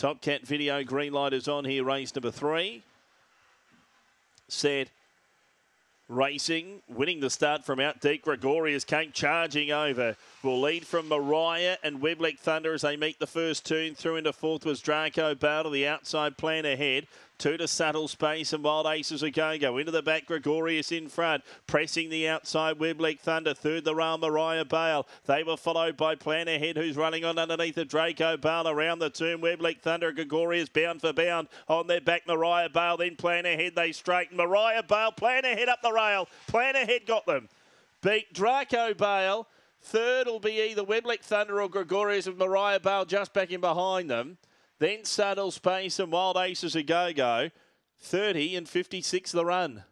Top Cat video green light is on here, race number three. Set. Racing, winning the start from out deep. Gregorius came charging over. Will lead from Mariah and Weblek Thunder as they meet the first turn. Through into fourth was Draco Battle, the outside plan ahead. Two to Saddle Space and Wild Aces are going Go. Into the back, Gregorius in front. Pressing the outside, Weblek Thunder. Third, the rail, Mariah Bale. They were followed by Plan Ahead, who's running on underneath the Draco Bale. Around the turn, Weblek Thunder Gregorius bound for bound. On their back, Mariah Bale. Then Plan Ahead, they straighten. Mariah Bale, Plan Ahead up the rail. Plan Ahead got them. Beat Draco Bale. Third will be either Weblek Thunder or Gregorius with Mariah Bale just backing behind them. Then Saddle Space and Wild Aces a go-go. 30 and 56 the run.